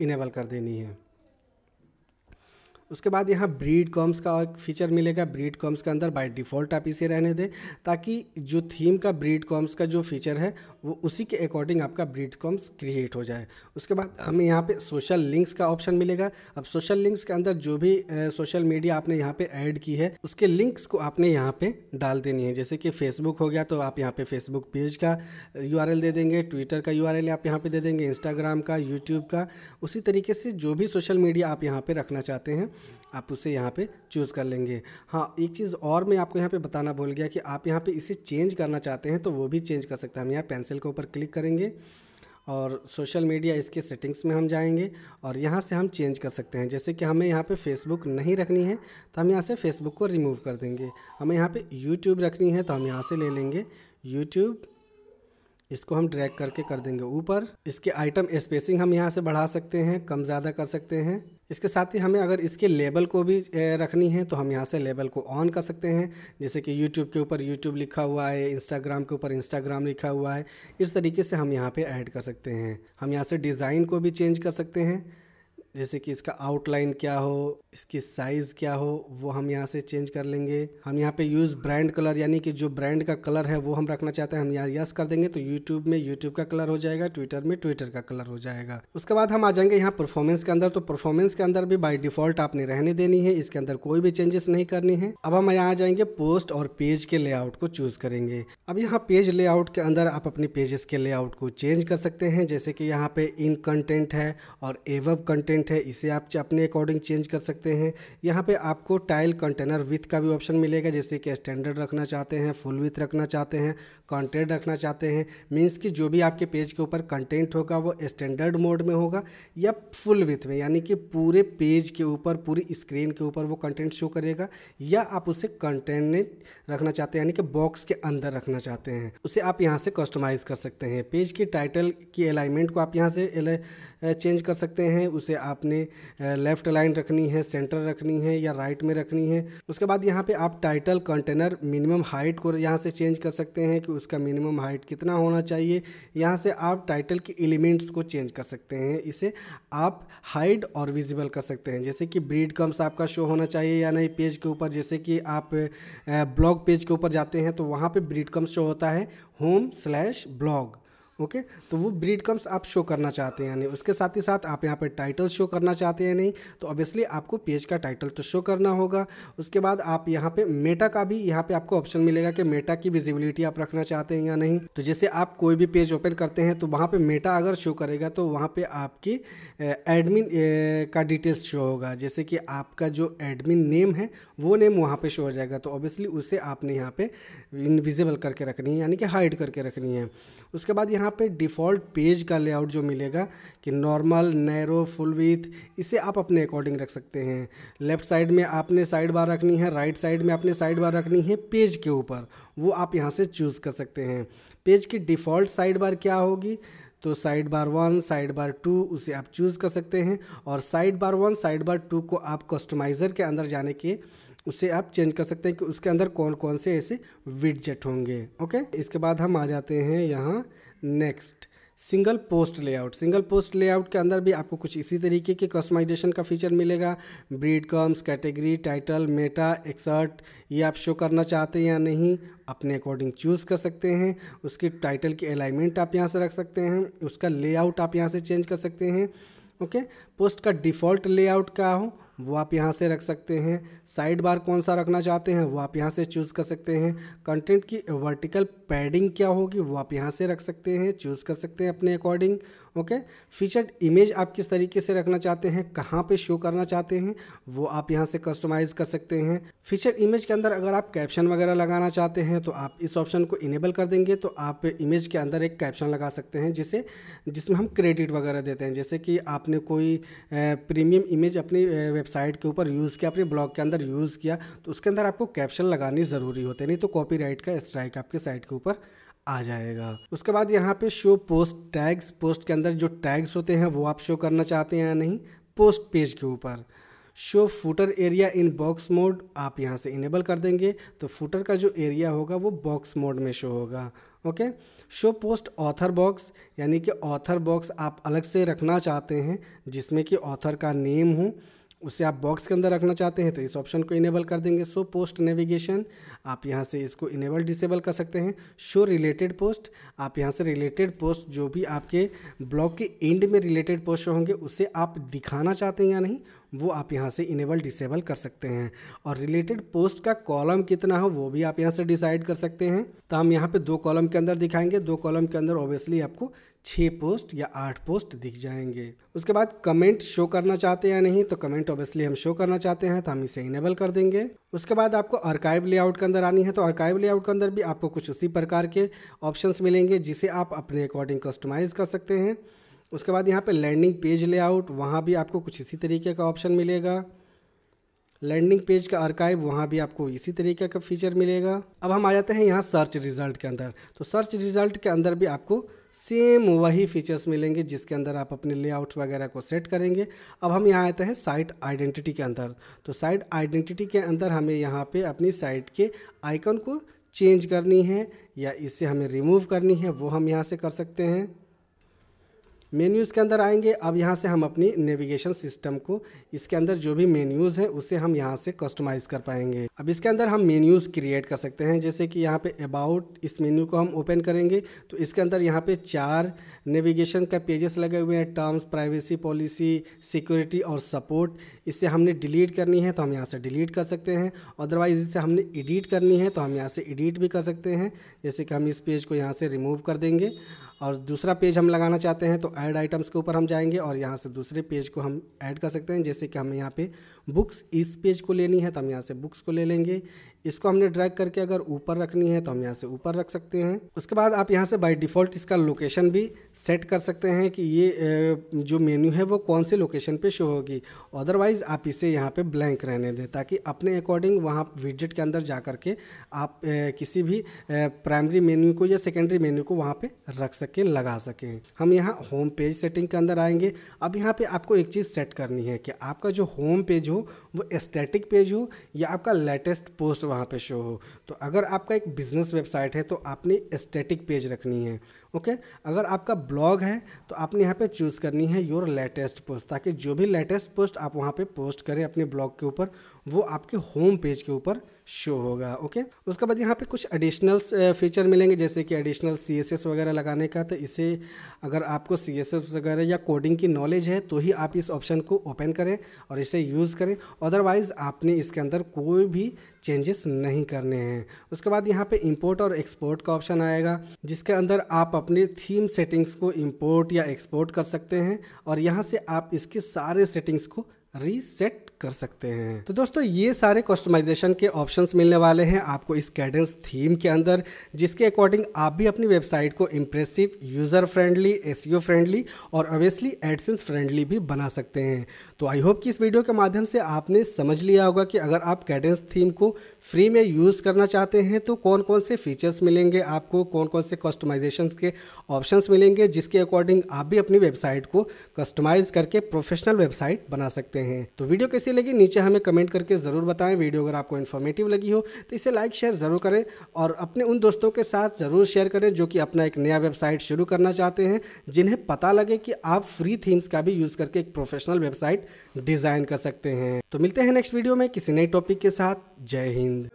इनेबल कर देनी है उसके बाद यहाँ ब्रीड कॉम्स का फीचर मिलेगा ब्रीड कॉम्स के अंदर बाय डिफ़ॉल्ट आप इसे रहने दें ताकि जो थीम का ब्रीड कॉम्स का जो फीचर है वो उसी के अकॉर्डिंग आपका ब्रीड कॉम्स क्रिएट हो जाए उसके बाद हमें यहाँ पे सोशल लिंक्स का ऑप्शन मिलेगा अब सोशल लिंक्स के अंदर जो भी सोशल मीडिया आपने यहाँ पर ऐड की है उसके लिंक्स को आपने यहाँ पर डाल देनी है जैसे कि फेसबुक हो गया तो आप यहाँ पर फेसबुक पेज का यू दे देंगे ट्विटर का यू आप यहाँ पर दे देंगे इंस्टाग्राम का यूट्यूब का उसी तरीके से जो भी सोशल मीडिया आप यहाँ पर रखना चाहते हैं आप उसे यहाँ पे चूज़ कर लेंगे हाँ एक चीज़ और मैं आपको यहाँ पे बताना भूल गया कि आप यहाँ पे इसे चेंज करना चाहते हैं तो वो भी चेंज कर सकते हैं हम यहाँ पेंसिल के ऊपर क्लिक करेंगे और सोशल मीडिया इसके सेटिंग्स में हम जाएंगे और यहाँ से हम चेंज कर सकते हैं जैसे कि हमें यहाँ पे फेसबुक नहीं रखनी है तो हम यहाँ से फेसबुक को रिमूव कर देंगे हमें यहाँ पे यूट्यूब रखनी है तो हम यहाँ से ले लेंगे यूट्यूब इसको हम ड्रैग करके कर देंगे ऊपर इसके आइटम स्पेसिंग हम यहाँ से बढ़ा सकते हैं कम ज़्यादा कर सकते हैं इसके साथ ही हमें अगर इसके लेबल को भी रखनी है तो हम यहाँ से लेबल को ऑन कर सकते हैं जैसे कि यूट्यूब के ऊपर यूट्यूब लिखा हुआ है इंस्टाग्राम के ऊपर इंस्टाग्राम लिखा हुआ है इस तरीके से हम यहाँ पर ऐड कर सकते हैं हम यहाँ से डिज़ाइन को भी चेंज कर सकते हैं जैसे कि इसका आउटलाइन क्या हो इसकी साइज़ क्या हो वो हम यहाँ से चेंज कर लेंगे हम यहाँ पे यूज़ ब्रांड कलर यानी कि जो ब्रांड का कलर है वो हम रखना चाहते हैं हम यहाँ यस कर देंगे तो यूट्यूब में यूट्यूब का कलर हो जाएगा ट्विटर में ट्विटर का कलर हो जाएगा उसके बाद हम आ जाएंगे यहाँ परफॉर्मेंस के अंदर तो परफॉर्मेंस के अंदर भी बाई डिफॉल्ट आपने रहने देनी है इसके अंदर कोई भी चेंजेस नहीं करनी है अब हम यहाँ आ जाएंगे पोस्ट और पेज के लेआउट को चूज़ करेंगे अब यहाँ पेज लेआउट के अंदर आप अपने पेजेस के लेआउट को चेंज कर सकते हैं जैसे कि यहाँ पे इन कंटेंट है और एवब कंटेंट वेरिएंट है इसे आप अपने अकॉर्डिंग चेंज कर सकते हैं यहाँ पे आपको टाइल कंटेनर विथ का भी ऑप्शन मिलेगा जैसे कि स्टैंडर्ड रखना चाहते हैं फुल विथ रखना चाहते हैं कॉन्टेंट रखना चाहते हैं मीन्स कि जो भी आपके पेज के ऊपर कंटेंट होगा वो स्टैंडर्ड मोड में होगा या फुल विथ में यानी कि पूरे पेज के ऊपर पूरी स्क्रीन के ऊपर वो कंटेंट शो करेगा या आप उसे कंटेंट रखना चाहते हैं यानी कि बॉक्स के अंदर रखना चाहते हैं उसे आप यहाँ से कस्टमाइज़ कर सकते हैं पेज के टाइटल की अलाइनमेंट को आप यहाँ से चेंज कर सकते हैं उसे आपने लेफ़्ट लाइन रखनी है सेंटर रखनी है या राइट में रखनी है उसके बाद यहाँ पे आप टाइटल कंटेनर मिनिमम हाइट को यहाँ से चेंज कर सकते हैं कि उसका मिनिमम हाइट कितना होना चाहिए यहाँ से आप टाइटल के एलिमेंट्स को चेंज कर सकते हैं इसे आप हाइड और विजिबल कर सकते हैं जैसे कि ब्रीड कम्स आपका शो होना चाहिए या नहीं पेज के ऊपर जैसे कि आप ब्लॉग पेज के ऊपर जाते हैं तो वहाँ पर ब्रीड कम्स शो होता है होम स्लैश ब्लॉग ओके तो वो ब्रीड कम्स आप शो करना चाहते हैं यानी उसके साथ ही साथ आप यहाँ पर टाइटल शो करना चाहते हैं नहीं तो ऑब्वियसली आपको पेज का टाइटल तो शो करना होगा उसके बाद आप यहाँ पे मेटा का भी यहाँ पे आपको ऑप्शन मिलेगा कि मेटा की विजिबिलिटी आप रखना चाहते हैं या नहीं तो जैसे आप कोई भी पेज ओपन करते हैं तो वहाँ पर मेटा अगर शो करेगा तो वहाँ पर आपकी एडमिन का डिटेल्स शो होगा जैसे कि आपका जो एडमिन नेम है वो नेम वहाँ पर शो हो जाएगा तो ऑब्वियसली उसे आपने यहाँ पर इनविजिबल करके रखनी है यानी कि हाइड करके रखनी है उसके बाद यहाँ पे डिफ़ॉल्ट पेज का लेआउट जो मिलेगा कि नॉर्मल नैरो फुल विथ इसे आप अपने अकॉर्डिंग रख सकते हैं लेफ़्ट साइड में आपने साइड बार रखनी है राइट साइड में आपने साइड बार रखनी है पेज के ऊपर वो आप यहाँ से चूज़ कर सकते हैं पेज की डिफ़ॉल्ट साइड बार क्या होगी तो sidebar one sidebar two उसे आप चूज़ कर सकते हैं और sidebar one sidebar two को आप कस्टमाइज़र के अंदर जाने के उसे आप चेंज कर सकते हैं कि उसके अंदर कौन कौन से ऐसे विडजेट होंगे ओके इसके बाद हम आ जाते हैं यहाँ next single post layout single post layout के अंदर भी आपको कुछ इसी तरीके के कस्टमाइजेशन का फीचर मिलेगा breadcrumbs category title meta excerpt ये आप शो करना चाहते हैं या नहीं अपने अकॉर्डिंग चूज़ कर सकते हैं उसकी टाइटल की अलाइनमेंट आप यहाँ से रख सकते हैं उसका लेआउट आप यहाँ से चेंज कर सकते हैं ओके okay? पोस्ट का डिफ़ॉल्ट लेआउट क्या हो वो आप यहाँ से रख सकते हैं साइड बार कौन सा रखना चाहते हैं वो आप यहाँ से चूज़ कर सकते हैं कंटेंट की वर्टिकल पैडिंग क्या होगी वो आप यहाँ से रख सकते हैं चूज़ कर सकते हैं अपने अकॉर्डिंग ओके फीचर्ड इमेज आप किस तरीके से रखना चाहते हैं कहाँ पे शो करना चाहते हैं वो आप यहाँ से कस्टमाइज़ कर सकते हैं फीचर इमेज के अंदर अगर आप कैप्शन वगैरह लगाना चाहते हैं तो आप इस ऑप्शन को इनेबल कर देंगे तो आप इमेज के अंदर एक कैप्शन लगा सकते हैं जिसे जिसमें हम क्रेडिट वगैरह देते हैं जैसे कि आपने कोई प्रीमियम इमेज अपनी वेबसाइट के ऊपर यूज़ किया अपने ब्लॉग के अंदर यूज़ किया तो उसके अंदर आपको कैप्शन लगानी ज़रूरी होती है नहीं तो कॉपी का स्ट्राइक आपके साइट के ऊपर आ जाएगा उसके बाद यहाँ पे शो पोस्ट टैग्स पोस्ट के अंदर जो टैग्स होते हैं वो आप शो करना चाहते हैं या नहीं पोस्ट पेज के ऊपर show footer area in box mode आप यहाँ से इनेबल कर देंगे तो फूटर का जो एरिया होगा वो बॉक्स मोड में शो होगा okay show post author box यानी कि ऑथर बॉक्स आप अलग से रखना चाहते हैं जिसमें कि ऑथर का नेम हो उसे आप बॉक्स के अंदर रखना चाहते हैं तो इस ऑप्शन को इनेबल कर देंगे सो पोस्ट नेविगेशन आप यहाँ से इसको इनेबल डिसेबल कर सकते हैं शो रिलेटेड पोस्ट आप यहाँ से रिलेटेड पोस्ट जो भी आपके ब्लॉग के एंड में रिलेटेड पोस्ट होंगे उसे आप दिखाना चाहते हैं या नहीं वो आप यहाँ से इनेबल डिसेबल कर सकते हैं और रिलेटेड पोस्ट का कॉलम कितना हो वो भी आप यहाँ से डिसाइड कर सकते हैं तो हम यहाँ पर दो कॉलम के अंदर दिखाएंगे दो कॉलम के अंदर ऑब्वियसली आपको छः पोस्ट या आठ पोस्ट दिख जाएंगे उसके बाद कमेंट शो करना चाहते हैं या नहीं तो कमेंट ऑब्वियसली हम शो करना चाहते हैं तो हम इसे इनेबल कर देंगे उसके बाद आपको अर्काइव लेआउट के अंदर आनी है तो अर्काइव लेआउट के अंदर भी आपको कुछ उसी प्रकार के ऑप्शंस मिलेंगे जिसे आप अपने अकॉर्डिंग कस्टमाइज़ कर सकते हैं उसके बाद यहाँ पर लैंडिंग पेज लेआउट वहाँ भी आपको कुछ इसी तरीके का ऑप्शन मिलेगा लैंडिंग पेज का अर्काइव वहाँ भी आपको इसी तरीके का फीचर मिलेगा अब हम आ जाते हैं यहाँ सर्च रिज़ल्ट के अंदर तो सर्च रिज़ल्ट के अंदर भी आपको सेम वही फीचर्स मिलेंगे जिसके अंदर आप अपने लेआउट वगैरह को सेट करेंगे अब हम यहाँ आते हैं साइट आइडेंटिटी के अंदर तो साइट आइडेंटिटी के अंदर हमें यहाँ पे अपनी साइट के आइकन को चेंज करनी है या इसे हमें रिमूव करनी है वो हम यहाँ से कर सकते हैं मेन्यूज़ के अंदर आएंगे अब यहाँ से हम अपनी नेविगेशन सिस्टम को इसके अंदर जो भी मेन्यूज़ है उसे हम यहाँ से कस्टमाइज़ कर पाएंगे अब इसके अंदर हम मेन्यूज़ क्रिएट कर सकते हैं जैसे कि यहाँ पे अबाउट इस मेन्यू को हम ओपन करेंगे तो इसके अंदर यहाँ पे चार नेविगेशन का पेजेस लगे हुए हैं टर्म्स प्राइवेसी पॉलिसी सिक्योरिटी और सपोर्ट इससे हमने डिलीट करनी है तो हम यहाँ से डिलीट कर सकते हैं अदरवाइज़ इसे हमने एडिट करनी है तो हम यहाँ से एडिट भी कर सकते हैं जैसे कि हम इस पेज को यहाँ से रिमूव कर देंगे और दूसरा पेज हम लगाना चाहते हैं तो ऐड आइटम्स के ऊपर हम जाएंगे और यहाँ से दूसरे पेज को हम ऐड कर सकते हैं जैसे कि हमें यहाँ पे बुक्स इस पेज को लेनी है तो हम यहाँ से बुक्स को ले लेंगे इसको हमने ड्रैग करके अगर ऊपर रखनी है तो हम यहाँ से ऊपर रख सकते हैं उसके बाद आप यहाँ से बाई डिफ़ॉल्ट इसका लोकेशन भी सेट कर सकते हैं कि ये जो मेन्यू है वो कौन से लोकेशन पे शो होगी अदरवाइज़ आप इसे यहाँ पे ब्लैंक रहने दें ताकि अपने अकॉर्डिंग वहाँ विजिट के अंदर जा कर के आप किसी भी प्राइमरी मेन्यू को या सेकेंडरी मेन्यू को वहाँ पर रख सकें लगा सकें हम यहाँ होम पेज सेटिंग के अंदर आएंगे अब यहाँ पर आपको एक चीज़ सेट करनी है कि आपका जो होम पेज हो वो एस्टेटिक पेज हो या आपका लेटेस्ट पोस्ट वहाँ पे शो हो तो अगर आपका एक बिज़नेस वेबसाइट है तो आपने स्टैटिक पेज रखनी है ओके अगर आपका ब्लॉग है तो आपने यहाँ पे चूज़ करनी है योर लेटेस्ट पोस्ट ताकि जो भी लेटेस्ट पोस्ट आप वहाँ पे पोस्ट करें अपने ब्लॉग के ऊपर वो आपके होम पेज के ऊपर शो होगा ओके उसके बाद यहाँ पे कुछ एडिशनल फीचर मिलेंगे जैसे कि एडिशनल सी वगैरह लगाने का तो इसे अगर आपको सी वगैरह या कोडिंग की नॉलेज है तो ही आप इस ऑप्शन को ओपन करें और इसे यूज़ करें अदरवाइज़ आपने इसके अंदर कोई भी चेंजेस नहीं करने हैं उसके बाद यहाँ पे इंपोर्ट और एक्सपोर्ट का ऑप्शन आएगा जिसके अंदर आप अपने थीम सेटिंग्स को इंपोर्ट या एक्सपोर्ट कर सकते हैं और यहाँ से आप इसके सारे सेटिंग्स को रीसेट कर सकते हैं तो दोस्तों ये सारे कस्टमाइजेशन के ऑप्शंस मिलने वाले हैं आपको इस कैडेंस थीम के अंदर जिसके अकॉर्डिंग आप भी अपनी वेबसाइट को impressive user friendly S friendly और ऑब्वियसली एडसेंस फ्रेंडली भी बना सकते हैं तो आई होप कि इस वीडियो के माध्यम से आपने समझ लिया होगा कि अगर आप कैडेंस थीम को फ्री में यूज़ करना चाहते हैं तो कौन कौन से फीचर्स मिलेंगे आपको कौन कौन से कस्टमाइजेशन के ऑप्शंस मिलेंगे जिसके अकॉर्डिंग आप भी अपनी वेबसाइट को कस्टमाइज करके प्रोफेशनल वेबसाइट बना सकते हैं तो वीडियो कैसी लगी नीचे हमें कमेंट करके ज़रूर बताएं वीडियो अगर आपको इन्फॉर्मेटिव लगी हो तो इसे लाइक शेयर ज़रूर करें और अपने उन दोस्तों के साथ ज़रूर शेयर करें जो कि अपना एक नया वेबसाइट शुरू करना चाहते हैं जिन्हें पता लगे कि आप फ्री थीम्स का भी यूज़ करके एक प्रोफेशनल वेबसाइट डिज़ाइन कर सकते हैं तो मिलते हैं नेक्स्ट वीडियो में किसी नए टॉपिक के साथ जय हिंद And.